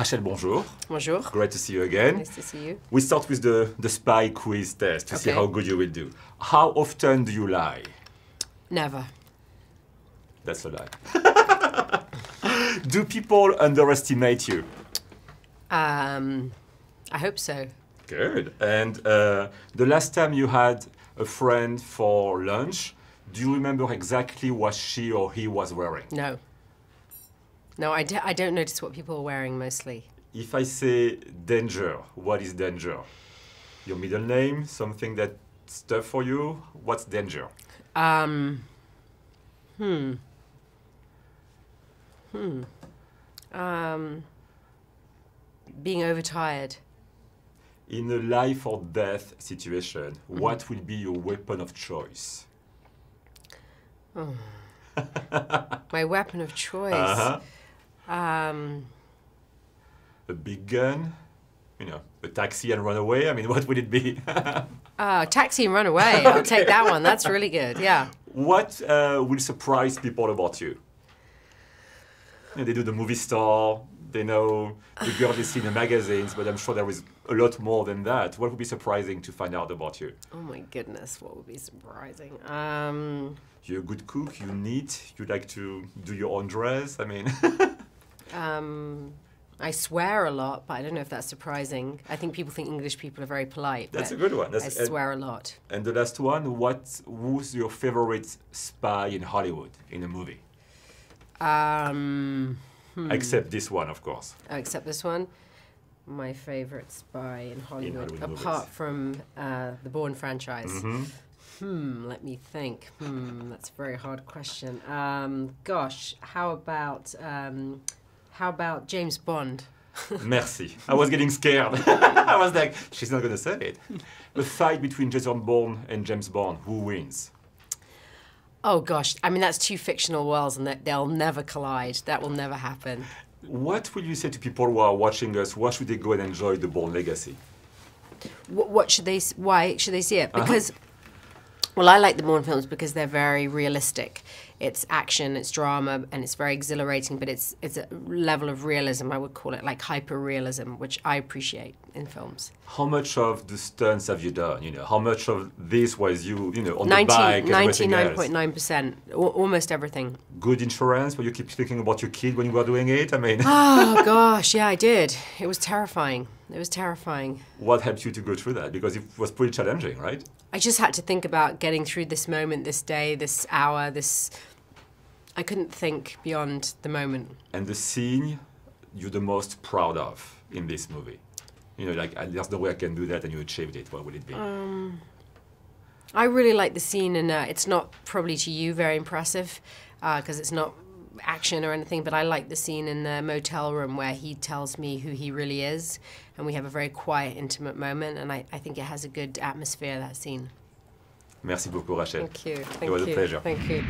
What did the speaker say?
Rachel, bonjour. Bonjour. Great to see you again. Nice to see you. We start with the, the spy quiz test to okay. see how good you will do. How often do you lie? Never. That's a lie. do people underestimate you? Um, I hope so. Good. And uh, the last time you had a friend for lunch, do you remember exactly what she or he was wearing? No. No, I d I don't notice what people are wearing mostly. If I say danger, what is danger? Your middle name, something that's tough for you? What's danger? Um, hmm. Hmm. Um, being overtired. In a life or death situation, mm -hmm. what will be your weapon of choice? Oh. My weapon of choice. Uh -huh. Um, a big gun? You know, a taxi and run away? I mean, what would it be? uh, taxi and run away. okay. I'll take that one. That's really good. Yeah. What uh, will surprise people about you? you know, they do the movie star, they know the girl they see in the magazines, but I'm sure there is a lot more than that. What would be surprising to find out about you? Oh my goodness, what would be surprising? Um... You're a good cook, you neat, you like to do your own dress. I mean. Um, I swear a lot, but I don't know if that's surprising. I think people think English people are very polite. That's a good one. That's, I swear a lot. And the last one, what? Who's your favorite spy in Hollywood in a movie? Um, hmm. Except this one, of course. Oh, except this one. My favorite spy in Hollywood, in Hollywood apart movies. from uh, the Bourne franchise. Mm -hmm. Hmm, let me think. Hmm, that's a very hard question. Um, gosh, how about um, how about James Bond? Merci. I was getting scared. I was like, she's not gonna say it. A fight between Jason Bourne and James Bond. Who wins? Oh gosh, I mean that's two fictional worlds, and they'll never collide. That will never happen. What will you say to people who are watching us? Why should they go and enjoy the Bourne legacy? what should they? Why should they see it? Uh-huh. Because. Uh -huh well, I like the Bourne films because they're very realistic. It's action, it's drama, and it's very exhilarating, but it's, it's a level of realism, I would call it, like hyper-realism, which I appreciate in films. How much of the stunts have you done? You know, how much of this was you, you know, on 19, the bike 99.9%, almost everything. Good insurance? but you keep thinking about your kid when you were doing it? I mean... oh, gosh, yeah, I did. It was terrifying. It was terrifying. What helped you to go through that? Because it was pretty challenging, right? I just had to think about getting through this moment, this day, this hour, this. I couldn't think beyond the moment. And the scene you're the most proud of in this movie? You know, like, there's no way I can do that and you achieved it. What would it be? Um, I really like the scene, and uh, it's not probably to you very impressive because uh, it's not action or anything, but I like the scene in the motel room where he tells me who he really is, and we have a very quiet, intimate moment, and I, I think it has a good atmosphere, that scene. Merci beaucoup, Rachel. Thank you. Thank it was you. a pleasure. Thank you.